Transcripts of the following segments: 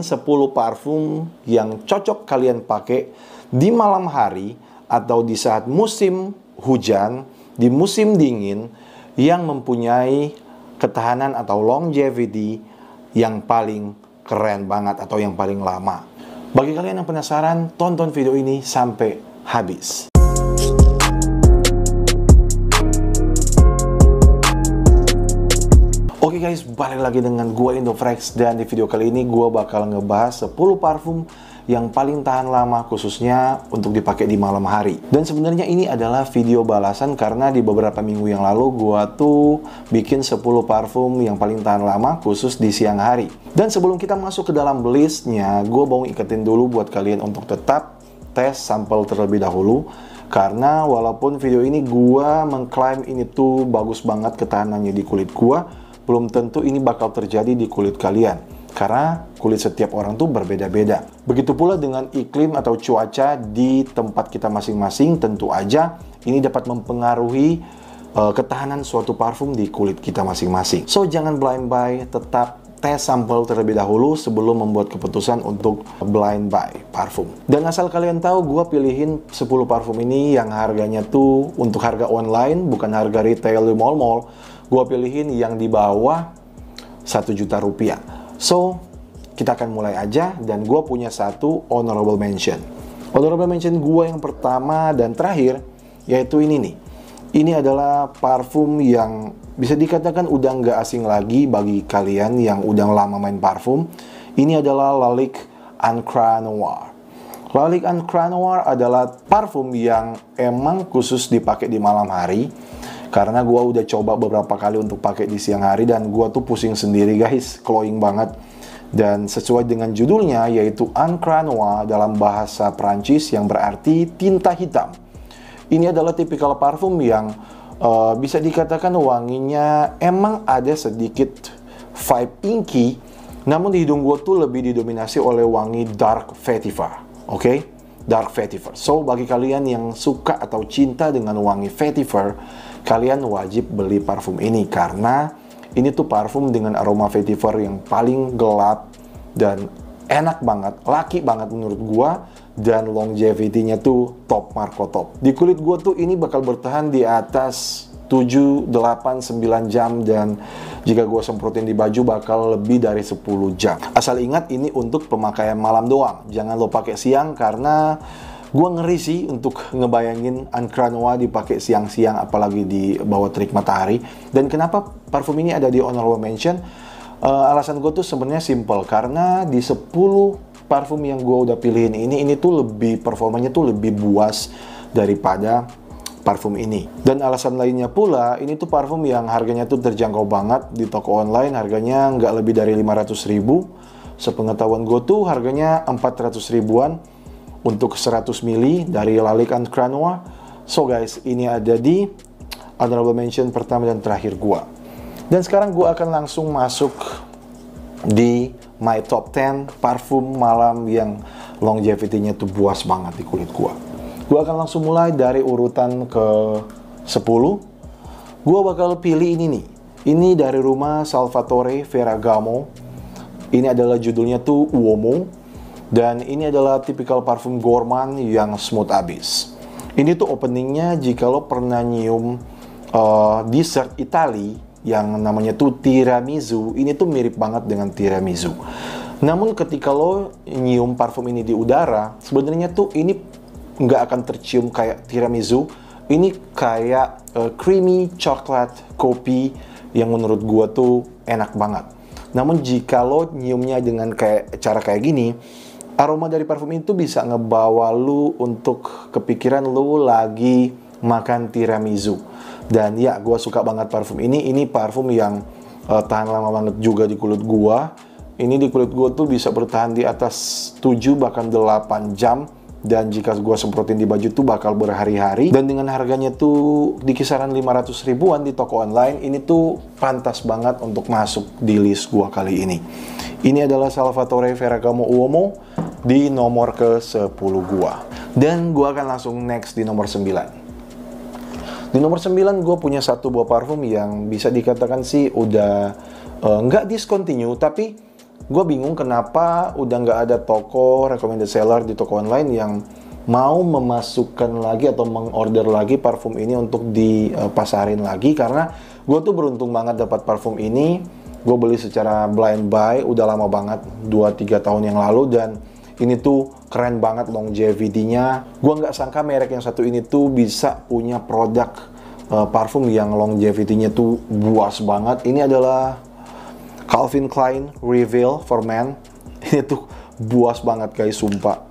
10 parfum yang cocok kalian pakai di malam hari atau di saat musim hujan, di musim dingin yang mempunyai ketahanan atau longevity yang paling keren banget atau yang paling lama. Bagi kalian yang penasaran, tonton video ini sampai habis. guys, balik lagi dengan gua Indofrex dan di video kali ini gua bakal ngebahas 10 parfum yang paling tahan lama khususnya untuk dipakai di malam hari. Dan sebenarnya ini adalah video balasan karena di beberapa minggu yang lalu gua tuh bikin 10 parfum yang paling tahan lama khusus di siang hari. Dan sebelum kita masuk ke dalam listnya, gua mau iketin dulu buat kalian untuk tetap tes sampel terlebih dahulu karena walaupun video ini gua mengklaim ini tuh bagus banget ketahanannya di kulit gua belum tentu ini bakal terjadi di kulit kalian. Karena kulit setiap orang tuh berbeda-beda. Begitu pula dengan iklim atau cuaca di tempat kita masing-masing, tentu aja ini dapat mempengaruhi uh, ketahanan suatu parfum di kulit kita masing-masing. So jangan blind buy, tetap tes sampel terlebih dahulu sebelum membuat keputusan untuk blind buy parfum. Dan asal kalian tahu, gue pilihin 10 parfum ini yang harganya tuh untuk harga online, bukan harga retail di mall-mall gue pilihin yang di bawah 1 juta rupiah. So, kita akan mulai aja dan gue punya satu honorable mention. Honorable mention gue yang pertama dan terakhir yaitu ini nih. Ini adalah parfum yang bisa dikatakan udah nggak asing lagi bagi kalian yang udah lama main parfum. Ini adalah Lalique Ancra Noir. Lalique Ancra Noir adalah parfum yang emang khusus dipakai di malam hari karena gua udah coba beberapa kali untuk pakai di siang hari dan gua tuh pusing sendiri guys cloying banget dan sesuai dengan judulnya yaitu encre noir dalam bahasa Perancis yang berarti tinta hitam ini adalah tipikal parfum yang uh, bisa dikatakan wanginya emang ada sedikit vibe inky namun di hidung gua tuh lebih didominasi oleh wangi dark vetiver oke okay? dark vetiver so bagi kalian yang suka atau cinta dengan wangi vetiver kalian wajib beli parfum ini karena ini tuh parfum dengan aroma vetiver yang paling gelap dan enak banget, laki banget menurut gua dan longevity-nya tuh top Marco top. Di kulit gua tuh ini bakal bertahan di atas 7, 8, 9 jam dan jika gua semprotin di baju bakal lebih dari 10 jam. Asal ingat ini untuk pemakaian malam doang. Jangan lo pakai siang karena gue ngeri sih untuk ngebayangin Noir dipakai siang-siang apalagi di bawah terik matahari dan kenapa parfum ini ada di honorable mention uh, alasan gue tuh sebenarnya simple karena di 10 parfum yang gue udah pilihin ini ini tuh lebih performanya tuh lebih buas daripada parfum ini. Dan alasan lainnya pula, ini tuh parfum yang harganya tuh terjangkau banget di toko online, harganya nggak lebih dari 500 ribu. Sepengetahuan gue tuh harganya 400 ribuan, untuk 100 mili dari and Kranua. So guys, ini ada di honorable mention pertama dan terakhir gua. Dan sekarang gua akan langsung masuk di my top 10 parfum malam yang longevity-nya tuh buas banget di kulit gua. Gua akan langsung mulai dari urutan ke 10. Gua bakal pilih ini nih. Ini dari rumah Salvatore Ferragamo. Ini adalah judulnya tuh Uomo dan ini adalah tipikal parfum gourmand yang smooth abis. Ini tuh openingnya jika lo pernah nyium uh, dessert Itali yang namanya tuh tiramisu, ini tuh mirip banget dengan tiramisu. Namun ketika lo nyium parfum ini di udara, sebenarnya tuh ini nggak akan tercium kayak tiramisu, ini kayak uh, creamy chocolate kopi yang menurut gua tuh enak banget. Namun jika lo nyiumnya dengan kayak cara kayak gini, aroma dari parfum itu bisa ngebawa lu untuk kepikiran lu lagi makan tiramisu. Dan ya, gue suka banget parfum ini. Ini parfum yang uh, tahan lama banget juga di kulit gue. Ini di kulit gue tuh bisa bertahan di atas 7 bahkan 8 jam dan jika gue semprotin di baju tuh bakal berhari-hari dan dengan harganya tuh di kisaran 500 ribuan di toko online ini tuh pantas banget untuk masuk di list gue kali ini ini adalah Salvatore Ferragamo Uomo di nomor ke-10 gua. Dan gua akan langsung next di nomor 9. Di nomor 9 gua punya satu buah parfum yang bisa dikatakan sih udah eh, nggak uh, discontinue tapi gua bingung kenapa udah nggak ada toko recommended seller di toko online yang mau memasukkan lagi atau mengorder lagi parfum ini untuk dipasarin eh, lagi karena gue tuh beruntung banget dapat parfum ini gue beli secara blind buy udah lama banget 2-3 tahun yang lalu dan ini tuh keren banget longevity-nya. Gua nggak sangka merek yang satu ini tuh bisa punya produk uh, parfum yang longevity-nya tuh buas banget. Ini adalah Calvin Klein Reveal for Men. Ini tuh buas banget guys, sumpah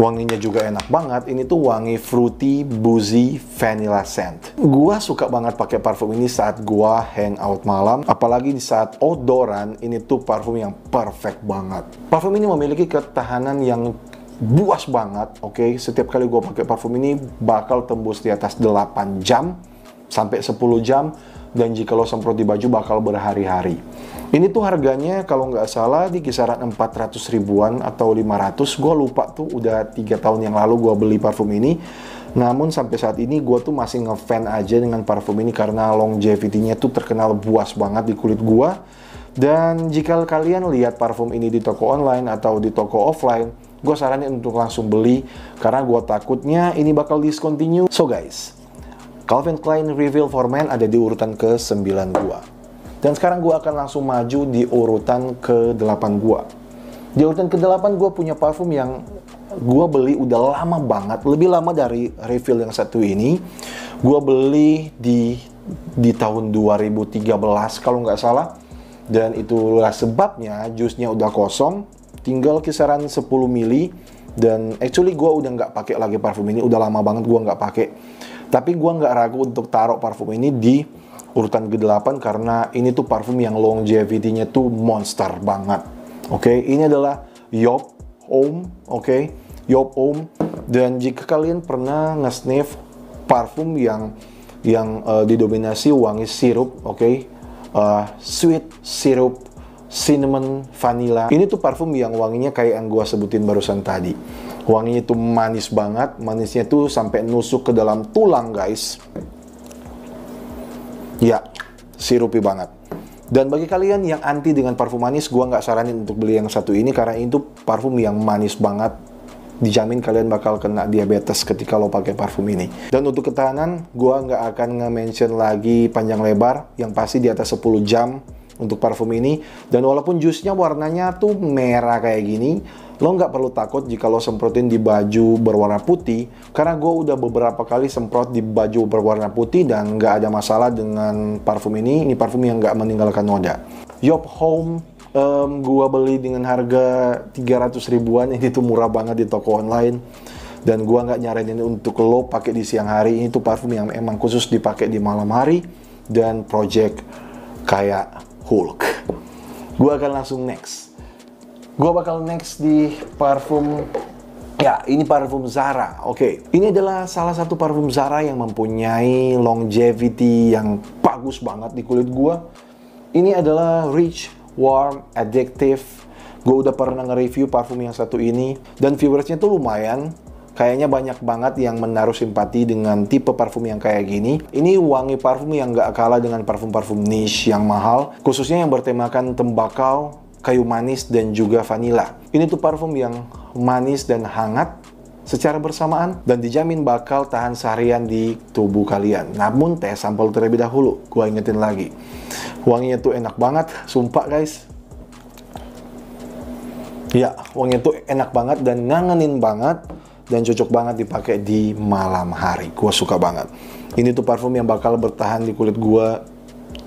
Wanginya juga enak banget. Ini tuh wangi fruity, boozy, vanilla scent. Gua suka banget pakai parfum ini saat gua hangout malam, apalagi di saat outdooran. Ini tuh parfum yang perfect banget. Parfum ini memiliki ketahanan yang buas banget, oke. Okay? Setiap kali gua pakai parfum ini bakal tembus di atas 8 jam sampai 10 jam dan jika lo semprot di baju bakal berhari-hari. Ini tuh harganya kalau nggak salah di kisaran 400 ribuan atau 500. Gue lupa tuh udah tiga tahun yang lalu gue beli parfum ini. Namun sampai saat ini gue tuh masih ngefan aja dengan parfum ini karena longevity-nya tuh terkenal buas banget di kulit gue. Dan jika kalian lihat parfum ini di toko online atau di toko offline, gue saranin untuk langsung beli karena gue takutnya ini bakal discontinue. So guys, Calvin Klein Reveal for Men ada di urutan ke-9 gua. Dan sekarang gua akan langsung maju di urutan ke-8 gua. Di urutan ke-8 gua punya parfum yang gua beli udah lama banget, lebih lama dari Reveal yang satu ini. Gua beli di di tahun 2013 kalau nggak salah. Dan itulah sebabnya jusnya udah kosong, tinggal kisaran 10 mili dan actually gua udah nggak pakai lagi parfum ini udah lama banget gua nggak pakai tapi gue nggak ragu untuk taruh parfum ini di urutan ke-8 karena ini tuh parfum yang longevity-nya tuh monster banget. Oke, okay? ini adalah Yop Om, oke? Okay? Yop Om. Dan jika kalian pernah nge-sniff parfum yang yang uh, didominasi wangi sirup, oke? Okay? Uh, eh, sweet sirup cinnamon, vanilla. Ini tuh parfum yang wanginya kayak yang gua sebutin barusan tadi. Wanginya tuh manis banget, manisnya tuh sampai nusuk ke dalam tulang, guys. Ya, sirupi banget. Dan bagi kalian yang anti dengan parfum manis, gua nggak saranin untuk beli yang satu ini karena itu parfum yang manis banget, dijamin kalian bakal kena diabetes ketika lo pakai parfum ini. Dan untuk ketahanan, gua nggak akan nge-mention lagi panjang lebar, yang pasti di atas 10 jam untuk parfum ini. Dan walaupun jusnya warnanya tuh merah kayak gini, lo nggak perlu takut jika lo semprotin di baju berwarna putih, karena gue udah beberapa kali semprot di baju berwarna putih dan nggak ada masalah dengan parfum ini. Ini parfum yang nggak meninggalkan noda. Yop Home um, gua beli dengan harga 300 ribuan ini tuh murah banget di toko online dan gue nggak nyaranin untuk lo pakai di siang hari ini tuh parfum yang emang khusus dipakai di malam hari dan project kayak Hulk. Gue akan langsung next. Gue bakal next di parfum Ya, ini parfum Zara. Oke, okay. ini adalah salah satu parfum Zara yang mempunyai longevity yang bagus banget di kulit gue. Ini adalah rich, warm, addictive. Gue udah pernah nge-review parfum yang satu ini dan viewersnya tuh lumayan. Kayaknya banyak banget yang menaruh simpati dengan tipe parfum yang kayak gini. Ini wangi parfum yang gak kalah dengan parfum-parfum niche yang mahal, khususnya yang bertemakan tembakau, kayu manis, dan juga vanila. Ini tuh parfum yang manis dan hangat, secara bersamaan dan dijamin bakal tahan seharian di tubuh kalian. Namun tes sampel terlebih dahulu, gua ingetin lagi. Wanginya tuh enak banget, sumpah guys. Ya, wanginya tuh enak banget dan ngangenin banget dan cocok banget dipakai di malam hari. Gue suka banget. Ini tuh parfum yang bakal bertahan di kulit gue 7, 8,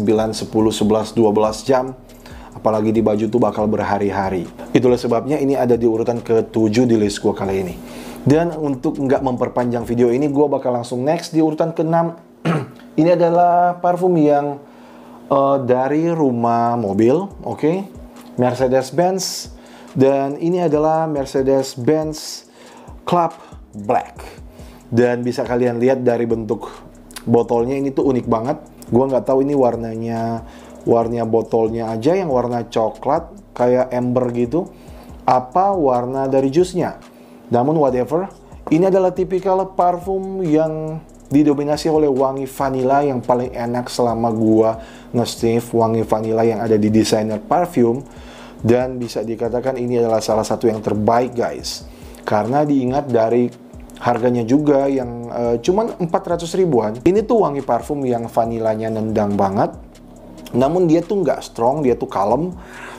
9, 10, 11, 12 jam. Apalagi di baju tuh bakal berhari-hari. Itulah sebabnya ini ada di urutan ke-7 di list gue kali ini. Dan untuk nggak memperpanjang video ini, gue bakal langsung next di urutan ke-6. ini adalah parfum yang uh, dari rumah mobil, oke? Okay? Mercedes-Benz dan ini adalah Mercedes-Benz Club Black. Dan bisa kalian lihat dari bentuk botolnya ini tuh unik banget. Gua nggak tahu ini warnanya warna botolnya aja yang warna coklat kayak ember gitu apa warna dari jusnya. Namun whatever, ini adalah tipikal parfum yang didominasi oleh wangi vanilla yang paling enak selama gua nge-sniff wangi vanilla yang ada di designer parfum dan bisa dikatakan ini adalah salah satu yang terbaik guys karena diingat dari harganya juga yang uh, cuman 400 ribuan ini tuh wangi parfum yang vanilanya nendang banget namun dia tuh nggak strong dia tuh kalem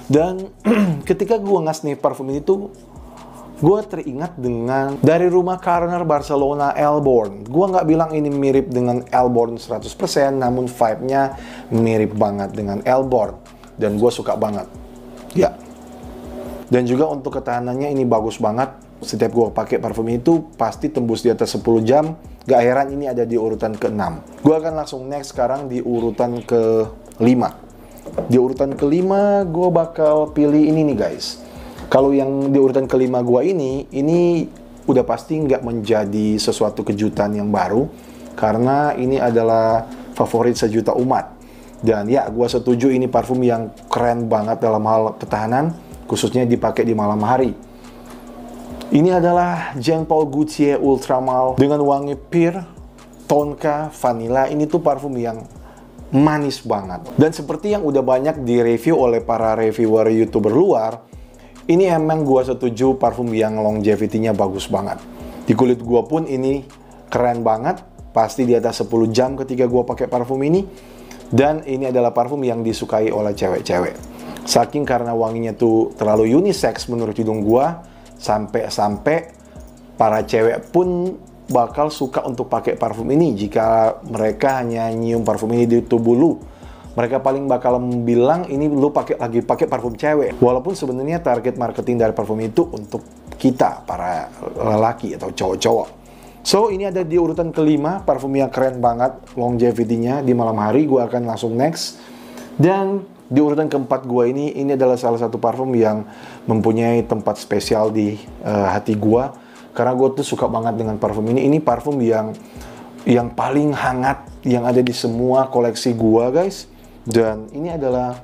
dan ketika gua ngasih parfum ini tuh gue teringat dengan dari rumah Karner Barcelona Elborn. Gue nggak bilang ini mirip dengan Elborn 100%, namun vibe-nya mirip banget dengan Elborn. Dan gue suka banget. Ya. Dan juga untuk ketahanannya ini bagus banget. Setiap gua pakai parfum itu pasti tembus di atas 10 jam. Gak heran ini ada di urutan ke-6. Gue akan langsung next sekarang di urutan ke-5. Di urutan ke-5 gue bakal pilih ini nih guys. Kalau yang di urutan kelima gua ini, ini udah pasti nggak menjadi sesuatu kejutan yang baru. Karena ini adalah favorit sejuta umat dan ya, gue setuju ini parfum yang keren banget dalam hal ketahanan, khususnya dipakai di malam hari. Ini adalah Jean Paul Gaultier Ultra Ultramal dengan wangi pir, tonka, vanilla. Ini tuh parfum yang manis banget. Dan seperti yang udah banyak di review oleh para reviewer youtuber luar, ini emang gue setuju parfum yang longevity-nya bagus banget. Di kulit gue pun ini keren banget, pasti di atas 10 jam ketika gue pakai parfum ini dan ini adalah parfum yang disukai oleh cewek-cewek. Saking karena wanginya tuh terlalu unisex menurut hidung gua, sampai-sampai para cewek pun bakal suka untuk pakai parfum ini jika mereka hanya nyium parfum ini di tubuh lu mereka paling bakal bilang ini lu pakai lagi pakai parfum cewek. Walaupun sebenarnya target marketing dari parfum itu untuk kita para lelaki atau cowok-cowok. So, ini ada di urutan kelima, parfum yang keren banget, longevity-nya di malam hari, gue akan langsung next. Dan di urutan keempat gue ini, ini adalah salah satu parfum yang mempunyai tempat spesial di uh, hati gue. Karena gue tuh suka banget dengan parfum ini. Ini parfum yang yang paling hangat yang ada di semua koleksi gue, guys. Dan ini adalah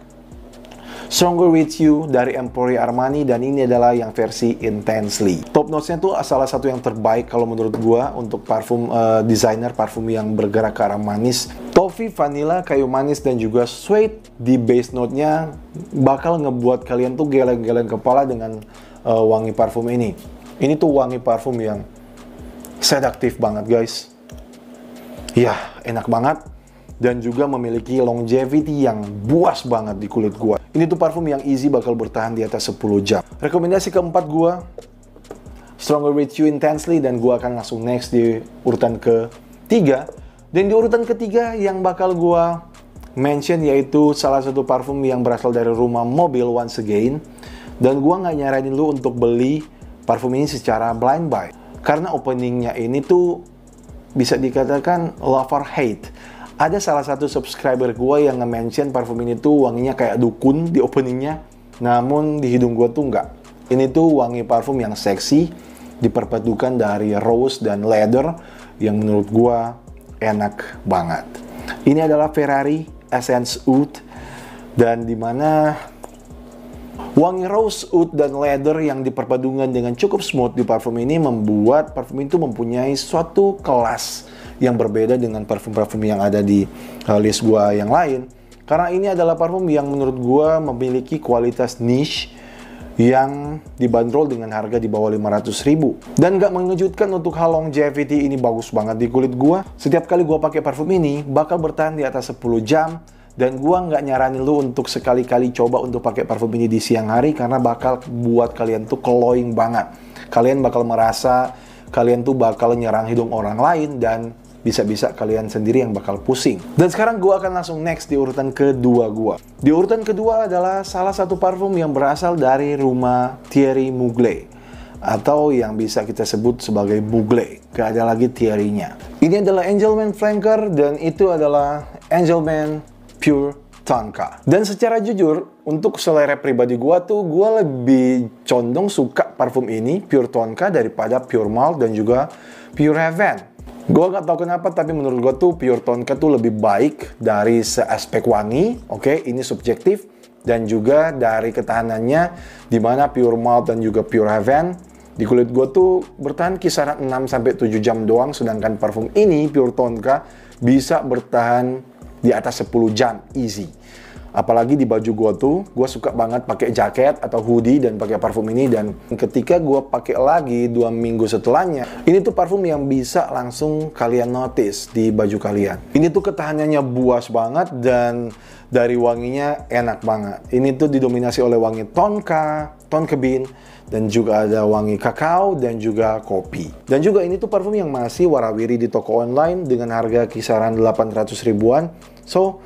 Stronger With You dari Emporio Armani dan ini adalah yang versi Intensely. Top notes-nya tuh salah satu yang terbaik kalau menurut gua untuk parfum uh, desainer parfum yang bergerak ke arah manis. Toffee, vanilla, kayu manis dan juga sweet di base note-nya bakal ngebuat kalian tuh geleng-geleng kepala dengan uh, wangi parfum ini. Ini tuh wangi parfum yang sedaktif banget guys. Ya, enak banget dan juga memiliki longevity yang buas banget di kulit gua. Ini tuh parfum yang easy bakal bertahan di atas 10 jam. Rekomendasi keempat gua Stronger With You Intensely dan gua akan langsung next di urutan ke tiga. Dan di urutan ketiga yang bakal gua mention yaitu salah satu parfum yang berasal dari rumah mobil once again. Dan gua nggak nyaranin lu untuk beli parfum ini secara blind buy. Karena openingnya ini tuh bisa dikatakan love or hate ada salah satu subscriber gue yang nge-mention parfum ini tuh wanginya kayak dukun di openingnya namun di hidung gue tuh enggak ini tuh wangi parfum yang seksi diperpadukan dari rose dan leather yang menurut gue enak banget ini adalah Ferrari Essence Oud dan dimana Wangi rose, oud, dan leather yang diperpadukan dengan cukup smooth di parfum ini membuat parfum itu mempunyai suatu kelas yang berbeda dengan parfum-parfum yang ada di uh, list gua yang lain karena ini adalah parfum yang menurut gua memiliki kualitas niche yang dibanderol dengan harga di bawah 500 ribu dan gak mengejutkan untuk hal longevity ini bagus banget di kulit gua setiap kali gua pakai parfum ini bakal bertahan di atas 10 jam dan gua nggak nyaranin lu untuk sekali-kali coba untuk pakai parfum ini di siang hari karena bakal buat kalian tuh keloing banget kalian bakal merasa kalian tuh bakal nyerang hidung orang lain dan bisa-bisa kalian sendiri yang bakal pusing. Dan sekarang gue akan langsung next di urutan kedua gue. Di urutan kedua adalah salah satu parfum yang berasal dari rumah Thierry Mugler atau yang bisa kita sebut sebagai Mugler, Gak ada lagi Thierry-nya. Ini adalah Angelman Flanker dan itu adalah Angelman Pure Tanka. Dan secara jujur, untuk selera pribadi gua tuh, gua lebih condong suka parfum ini, Pure Tonka, daripada Pure Malt dan juga Pure Heaven. Gue gak tau kenapa, tapi menurut gue tuh Pure Tonka tuh lebih baik dari seaspek wangi. Oke, okay? ini subjektif. Dan juga dari ketahanannya, dimana Pure Malt dan juga Pure Heaven, di kulit gue tuh bertahan kisaran 6-7 jam doang, sedangkan parfum ini, Pure Tonka, bisa bertahan di atas 10 jam, easy apalagi di baju gue tuh gue suka banget pakai jaket atau hoodie dan pakai parfum ini dan ketika gue pakai lagi dua minggu setelahnya ini tuh parfum yang bisa langsung kalian notice di baju kalian ini tuh ketahanannya buas banget dan dari wanginya enak banget ini tuh didominasi oleh wangi tonka bean dan juga ada wangi kakao dan juga kopi. Dan juga ini tuh parfum yang masih warawiri di toko online dengan harga kisaran 800 ribuan. So,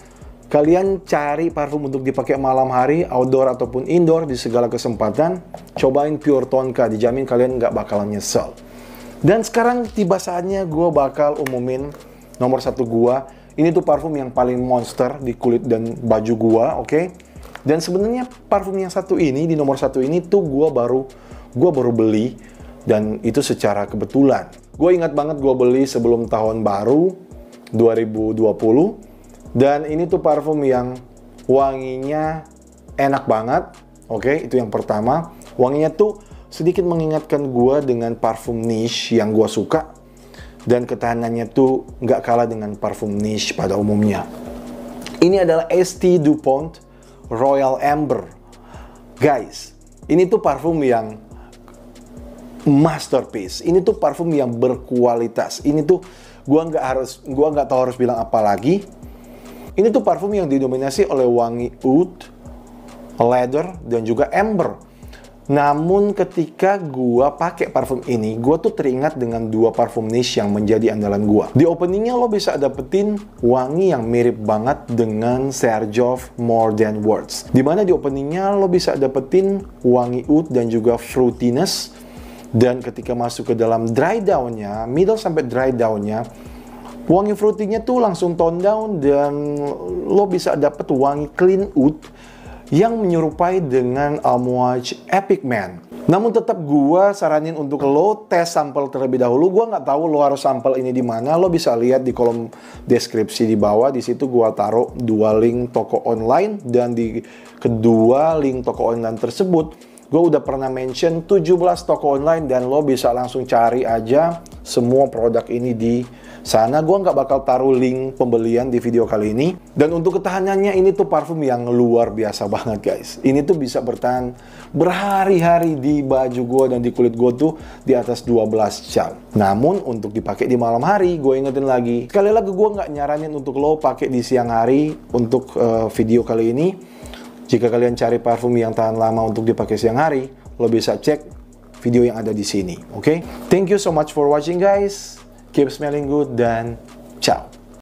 Kalian cari parfum untuk dipakai malam hari, outdoor ataupun indoor di segala kesempatan. Cobain Pure Tonka, dijamin kalian nggak bakalan nyesel. Dan sekarang tiba saatnya gue bakal umumin nomor satu gue. Ini tuh parfum yang paling monster di kulit dan baju gue, oke? Okay? Dan sebenarnya parfum yang satu ini di nomor satu ini tuh gue baru gue baru beli dan itu secara kebetulan. Gue ingat banget gue beli sebelum tahun baru 2020 dan ini tuh parfum yang wanginya enak banget. Oke, okay, itu yang pertama. Wanginya tuh sedikit mengingatkan gua dengan parfum niche yang gua suka dan ketahanannya tuh nggak kalah dengan parfum niche pada umumnya. Ini adalah St. DuPont Royal Amber. Guys, ini tuh parfum yang masterpiece. Ini tuh parfum yang berkualitas. Ini tuh gua nggak harus gua nggak tahu harus bilang apa lagi ini tuh parfum yang didominasi oleh wangi oud, leather, dan juga amber. Namun ketika gua pakai parfum ini, gua tuh teringat dengan dua parfum niche yang menjadi andalan gua. Di openingnya lo bisa dapetin wangi yang mirip banget dengan Sergio More Than Words. Dimana di openingnya lo bisa dapetin wangi oud dan juga fruitiness. Dan ketika masuk ke dalam dry down-nya, middle sampai dry down-nya, Wangi fruitingnya tuh langsung tone down dan lo bisa dapet wangi clean wood yang menyerupai dengan Amouage Epic Man. Namun tetap gue saranin untuk lo tes sampel terlebih dahulu. Gue nggak tahu lo harus sampel ini di mana. Lo bisa lihat di kolom deskripsi di bawah. Di situ gue taruh dua link toko online dan di kedua link toko online tersebut gue udah pernah mention 17 toko online dan lo bisa langsung cari aja semua produk ini di sana gue nggak bakal taruh link pembelian di video kali ini dan untuk ketahanannya ini tuh parfum yang luar biasa banget guys ini tuh bisa bertahan berhari-hari di baju gue dan di kulit gue tuh di atas 12 jam namun untuk dipakai di malam hari gue ingetin lagi sekali lagi gue nggak nyaranin untuk lo pakai di siang hari untuk uh, video kali ini jika kalian cari parfum yang tahan lama untuk dipakai siang hari lo bisa cek video yang ada di sini oke okay? thank you so much for watching guys keep smelling good, dan ciao!